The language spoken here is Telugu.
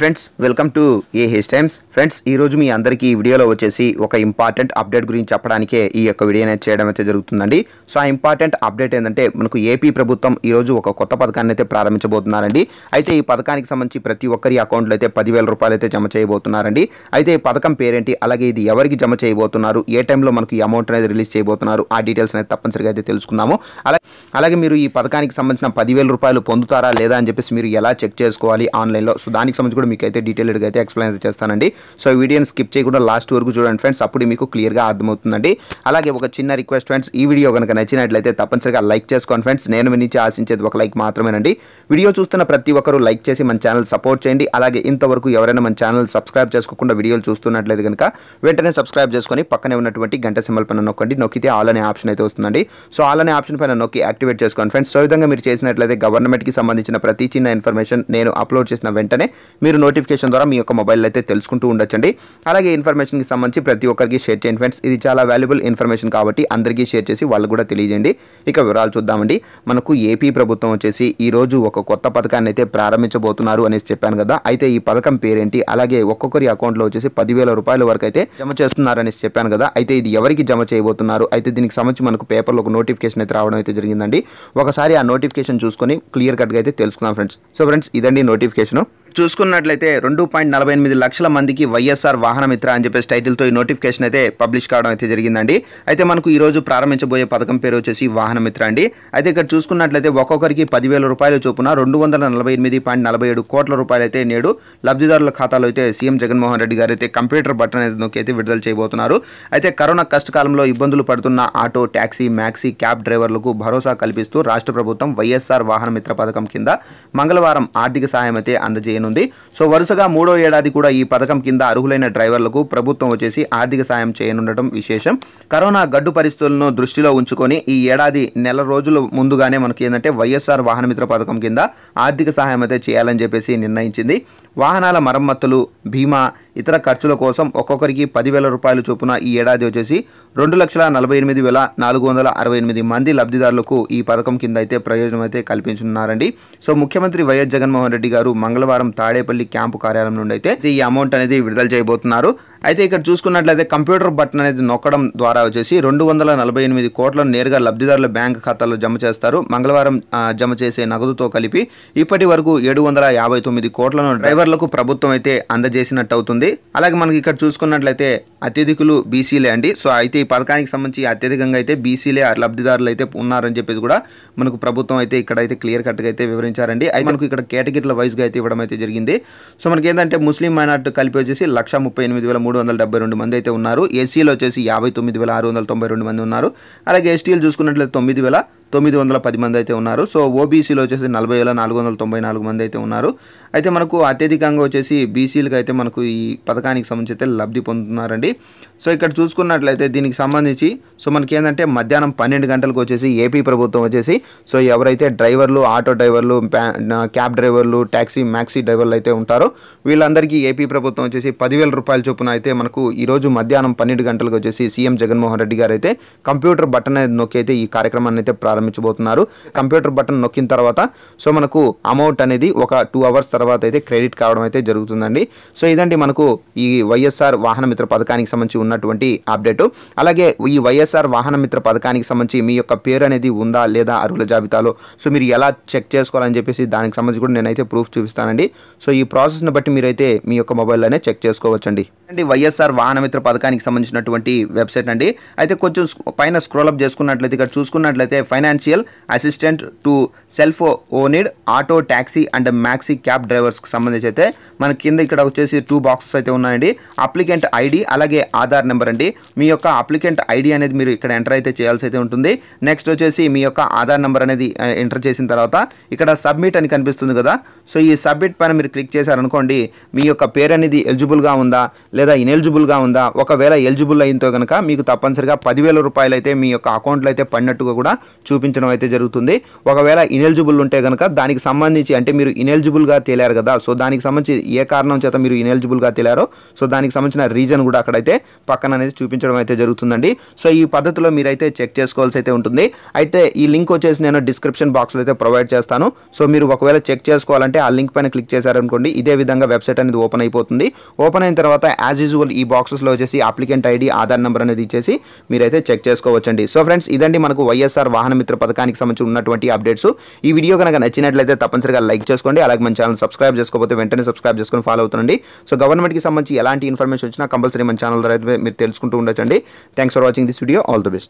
friends welcome to A H Times friends ఈరోజు మీ అందరికీ ఈ వీడియోలో వచ్చేసి ఒక ఇంపార్టెంట్ అప్డేట్ గురించి చెప్పడానికే ఈ యొక్క వీడియో అనేది చేయడం అయితే జరుగుతుందండి సో ఆ ఇంపార్టెంట్ అప్డేట్ ఏంటంటే మనకు ఏపీ ప్రభుత్వం ఈరోజు ఒక కొత్త పథకాన్ని అయితే ప్రారంభించబోతున్నారండి అయితే ఈ పథకానికి సంబంధించి ప్రతి ఒక్కరి అకౌంట్లో అయితే పదివేల రూపాయలు అయితే జమ చేయబోతున్నారండి అయితే ఈ పథకం పేరేంటి అలాగే ఇది ఎవరికి జమ చేయబోతున్నారు ఏ టైంలో మనకు ఈ అమౌంట్ అనేది రిలీజ్ చేయబోతున్నారు ఆ డీటెయిల్స్ అనేది తప్పనిసరిగా అయితే తెలుసుకుందాము అలాగే అలాగే మీరు ఈ పథకానికి సంబంధించిన పదివేల రూపాయలు పొందుతారా లేదా అని చెప్పేసి మీరు ఎలా చెక్ చేసుకోవాలి ఆన్లైన్లో సో దానికి సంబంధించి కూడా మీకు అయితే డీటెయిల్డ్గా అయితే ఎక్స్ప్లెయిన్ చేస్తానండి సో ఈ వీడియోని స్కిప్ చేయకుండా లాస్ట్ వరకు చూడండి ఫ్రెండ్స్ అప్పుడు మీకు క్లియర్గా అర్థమవుతుందండి అలాగే ఒక చిన్న రిక్వెస్ట్ ఫ్రెండ్స్ ఈ వీడియో కనుక నచ్చినట్లయితే తప్పనిసరిగా లైక్ చేసుకోండి ఫ్రెండ్స్ నేను మీ నుంచి ఆశించేది ఒక లైక్ మాత్రమేనండి వీడియో చూస్తున్న ప్రతి ఒక్కరూ లైక్ చేసి మన ఛానల్ సపోర్ట్ చేయండి అలాగే ఇంతవరకు ఎవరైనా మన ఛానల్ సబ్స్క్రైబ్ చేసుకోకుండా వీడియోలు చూస్తున్నట్లయితే కనుక వెంటనే సబ్స్క్రైబ్ చేసుకొని పక్కనే ఉన్నటువంటి గంట సింబల్ పైన నొక్కండి నొక్కితే ఆల్ అనే ఆప్షన్ అయితే వస్తుందండి సో ఆల్ అనే ఆప్షన్ పైన నొక్కి యాక్టివేట్ చేసుకోండి ఫ్రెండ్స్ సో విధంగా మీరు చేసినట్లయితే గవర్నమెంట్కి సంబంధించిన ప్రతి చిన్న ఇన్ఫర్మేషన్ నేను అప్లోడ్ చేసిన వెంటనే మీరు నోటిఫికేషన్ ద్వారా మీ యొక్క మొబైల్లో అయితే తెలుసుకుంటూ ఉండొచ్చండి అలాగే ఇన్ఫర్మేషన్కి సంబంధించి ప్రతి ఒక్కరికి షేర్ చేయండి ఫ్రెండ్స్ ఇది చాలా వాల్యుబుల్ ఇన్ఫర్మేషన్ కాబట్టి అందరికీ షేర్ చేసి వాళ్ళు కూడా తెలియజేయండి ఇక వివరాలు చూద్దామండి మనకు ఏపీ ప్రభుత్వం వచ్చేసి ఈరోజు ఒక కొత్త పథకాన్ని అయితే ప్రారంభించబోతున్నారు అనేసి చెప్పాను కదా అయితే ఈ పథకం పేరేంటి అలాగే ఒక్కొక్కరి అకౌంట్లో వచ్చేసి పదివేల రూపాయల వరకు అయితే జమ చేస్తున్నారనేసి చెప్పాను కదా అయితే ఇది ఎవరికి జమ చేయబోతున్నారు అయితే దీనికి సంబంధించి మనకు పేపర్లో ఒక నోటిఫికేషన్ అయితే రావడం అయితే జరిగిందండి ఒకసారి ఆ నోటిఫికేషన్ చూసుకొని క్లియర్ కట్గా అయితే తెలుసుకుందాం ఫ్రెండ్స్ సో ఫ్రెండ్స్ ఇదండి నోటిఫికేషన్ చూసుకున్నట్లయితే రెండు పాయింట్ నలభై ఎనిమిది లక్షల మందికి వైఎస్ఆర్ వాహన మిత్ర అని చెప్పేసి టైటిల్తో ఈ నోటిఫికేషన్ అయితే పబ్లిష్ కావడం అయితే జరిగిందండి అయితే మనకు ఈ రోజు ప్రారంభించబోయే పథకం పేరు వచ్చేసి వాహన మిత్ర అండి అయితే ఇక్కడ చూసుకున్నట్లయితే ఒక్కొక్కరికి పదివేల రూపాయల చొప్పున రెండు వందల నలభై ఎనిమిది పాయింట్ నలభై ఏడు కోట్ల రూపాయలు అయితే నేడు లబ్ధిదారుల ఖాతాలో అయితే సీఎం జగన్మోహన్ రెడ్డి గారు అయితే కంప్యూటర్ బటన్ అయితే నొక్కి అయితే విడుదల చేయబోతున్నారు అయితే కరోనా కష్టకాలంలో ఇబ్బందులు పడుతున్న ఆటో ట్యాక్సీ మ్యాక్సీ క్యాబ్ డ్రైవర్లకు భరోసా కల్పిస్తూ రాష్ట్ర ప్రభుత్వం వైఎస్ఆర్ వాహన మిత్ర పథకం కింద మంగళవారం ఆర్థిక సహాయం అయితే అందజేయను చేయనుంది సో వరుసగా మూడో ఏడాది కూడా ఈ పథకం కింద అర్హులైన డ్రైవర్లకు ప్రభుత్వం వచ్చేసి ఆర్థిక సాయం చేయనుండటం విశేషం కరోనా గడ్డు పరిస్థితులను దృష్టిలో ఉంచుకొని ఈ ఏడాది నెల రోజుల ముందుగానే మనకి ఏంటంటే వైఎస్ఆర్ వాహనమిత్ర పథకం కింద ఆర్థిక సహాయం అయితే చేయాలని చెప్పేసి నిర్ణయించింది వాహనాల మరమ్మతులు బీమా ఇతర ఖర్చుల కోసం ఒక్కొక్కరికి పదివేల రూపాయలు చొప్పున ఈ ఏడాది వచ్చేసి రెండు లక్షల నలభై ఎనిమిది వేల నాలుగు వందల అరవై ఎనిమిది మంది లబ్ధిదారులకు ఈ పథకం కింద అయితే ప్రయోజనం అయితే కల్పించనున్నారండి సో ముఖ్యమంత్రి వైఎస్ జగన్మోహన్ రెడ్డి గారు మంగళవారం తాడేపల్లి క్యాంపు కార్యాలయం నుండి అయితే ఈ అమౌంట్ అనేది విడుదల చేయబోతున్నారు అయితే ఇక్కడ చూసుకున్నట్లయితే కంప్యూటర్ బటన్ అనేది నొక్కడం ద్వారా వచ్చేసి రెండు వందల నలభై ఎనిమిది కోట్లను నేరుగా లబ్ధిదారుల బ్యాంక్ ఖాతాలో జమ చేస్తారు మంగళవారం జమ చేసే నగదుతో కలిపి ఇప్పటి వరకు ఏడు వందల యాభై తొమ్మిది కోట్లను డ్రైవర్లకు ప్రభుత్వం అయితే అందజేసినట్టు అవుతుంది అలాగే మనకి ఇక్కడ చూసుకున్నట్లయితే అత్యధికులు బీసీలే అండి సో అయితే ఈ పథకానికి సంబంధించి అత్యధికంగా అయితే బీసీలే లబ్ధిదారులు అయితే ఉన్నారని చెప్పేసి కూడా మనకు ప్రభుత్వం అయితే ఇక్కడ అయితే క్లియర్ కట్గా అయితే వివరించారండి అయితే మనకు ఇక్కడ కేటగిరీల వైజ్గా అయితే ఇవ్వడం అయితే జరిగింది సో మనకి ఏంటంటే ముస్లిం మైనార్టీ కలిపి వచ్చేసి లక్ష ముప్పై ఎనిమిది వేల మూడు మూడు వందల డెబ్బై రెండు మంది అయితే ఉన్నారు ఎస్సీలో వచ్చేసి యాభై తొమ్మిది వేల ఆరు వందల తొంభై రెండు మంది ఉన్నారు అలాగే ఎస్టీలు చూసుకున్నట్లయితే తొమ్మిది వేల తొమ్మిది వందల పది మంది అయితే ఉన్నారు సో ఓబీసీలో వచ్చేసి నలభై వేల నాలుగు వందల తొంభై నాలుగు మంది అయితే ఉన్నారు అయితే మనకు అత్యధికంగా వచ్చేసి బీసీలకు అయితే మనకు ఈ పథకానికి సంబంధించి అయితే లబ్ధి పొందుతున్నారండి సో ఇక్కడ చూసుకున్నట్లయితే దీనికి సంబంధించి సో మనకి ఏంటంటే మధ్యాహ్నం పన్నెండు గంటలకు వచ్చేసి ఏపీ ప్రభుత్వం వచ్చేసి సో ఎవరైతే డ్రైవర్లు ఆటో డ్రైవర్లు క్యాబ్ డ్రైవర్లు ట్యాక్సీ మ్యాక్సీ డ్రైవర్లు అయితే ఉంటారో వీళ్ళందరికీ ఏపీ ప్రభుత్వం వచ్చేసి పదివేల రూపాయల చొప్పున అయితే అయితే మనకు ఈరోజు మధ్యాహ్నం పన్నెండు గంటలకు వచ్చేసి సీఎం జగన్మోహన్ రెడ్డి గారు అయితే కంప్యూటర్ బటన్ నొక్కి అయితే ఈ కార్యక్రమాన్ని అయితే ప్రారంభించబోతున్నారు కంప్యూటర్ బటన్ నొక్కిన తర్వాత సో మనకు అమౌంట్ అనేది ఒక టూ అవర్స్ తర్వాత అయితే క్రెడిట్ కావడం అయితే జరుగుతుందండి సో ఇదండి మనకు ఈ వైఎస్ఆర్ వాహన మిత్ర పథకానికి సంబంధించి ఉన్నటువంటి అప్డేట్ అలాగే ఈ వైఎస్ఆర్ వాహన మిత్ర పథకానికి సంబంధించి మీ యొక్క పేరు అనేది ఉందా లేదా అర్హుల జాబితాలో సో మీరు ఎలా చెక్ చేసుకోవాలని చెప్పేసి దానికి సంబంధించి కూడా నేనైతే ప్రూఫ్ చూపిస్తానండి సో ఈ ప్రాసెస్ని బట్టి మీరైతే మీ యొక్క మొబైల్లోనే చెక్ చేసుకోవచ్చండి అండి వైఎస్ఆర్ వాహనమిత్ర పథకానికి సంబంధించినటువంటి వెబ్సైట్ అండి అయితే కొంచెం పైన స్క్రోల్ అప్ చేసుకున్నట్లయితే ఇక్కడ చూసుకున్నట్లయితే financial assistant to self owned auto taxi and maxi cab డ్రైవర్స్కి సంబంధించి అయితే మన కింద ఇక్కడ వచ్చేసి టూ బాక్సెస్ అయితే ఉన్నాయండి అప్లికెంట్ ఐడి అలాగే ఆధార్ నెంబర్ అండి మీ యొక్క అప్లికెంట్ ఐడి అనేది మీరు ఇక్కడ ఎంటర్ అయితే చేయాల్సి అయితే ఉంటుంది నెక్స్ట్ వచ్చేసి మీ యొక్క ఆధార్ నెంబర్ అనేది ఎంటర్ చేసిన తర్వాత ఇక్కడ సబ్మిట్ అని కనిపిస్తుంది కదా సో ఈ సబ్మిట్ పైన మీరు క్లిక్ చేశారనుకోండి మీ యొక్క పేరు అనేది ఎలిజిబుల్గా ఉందా లేదా ఇనెలిజిబుల్గా ఉందా ఒకవేళ ఎలిజిబుల్ అయినతో కనుక మీకు తప్పనిసరిగా పదివేల రూపాయలు అయితే మీ యొక్క అకౌంట్లో అయితే పడినట్టుగా కూడా చూపించడం అయితే జరుగుతుంది ఒకవేళ ఇనెలిజిబుల్ ఉంటే కనుక దానికి సంబంధించి అంటే మీరు ఇనెలిజిబుల్గా తేలారు కదా సో దానికి సంబంధించి ఏ కారణం చేత మీరు ఇనెలిజిబుల్గా తేలారో సో దానికి సంబంధించిన రీజన్ కూడా అక్కడైతే పక్కన అనేది చూపించడం అయితే జరుగుతుందండి సో ఈ పద్ధతిలో మీరైతే చెక్ చేసుకోవాల్సి అయితే ఉంటుంది అయితే ఈ లింక్ వచ్చేసి నేను డిస్క్రిప్షన్ బాక్స్లో అయితే ప్రొవైడ్ చేస్తాను సో మీరు ఒకవేళ చెక్ చేసుకోవాలంటే ఆ లింక్ పైన క్లిక్ చేశారనుకోండి ఇదే విధంగా వెబ్సైట్ అనేది ఓపెన్ అయిపోతుంది ఓపెన్ అయిన తర్వాత యాజ్ యూజువల్ ఈ బాక్సెస్లో వచ్చేసి అప్లికెంట్ ఐడి ఆధార్ నెంబర్ అనేది ఇచ్చేసి మీరైతే చెక్ చేసుకోవచ్చండి సో ఫ్రెండ్స్ ఇదండి మనకు వైఎస్ఆర్ వాహన మిత్ర పథకానికి సంబంధించి ఉన్నటువంటి అప్డేట్స్ ఈ వీడియో కనుక నచ్చినట్లయితే తప్పనిసరిగా లైక్ చేసుకోండి అలాగే మన ఛానల్ సబ్స్క్రైబ్ చేసుకోకపోతే వెంటనే సబ్స్క్రైబ్ చేసుకొని ఫాలో అవుతుండండి సో గవర్నమెంట్కి సంబంధించి ఎలాంటి ఇన్ఫర్మేషన్ వచ్చినా కంపల్సరీ మన ఛానల్ ద్వారా మీరు తెలుసుకుంటూ ఉండొచ్చండి thanks for watching this video all the best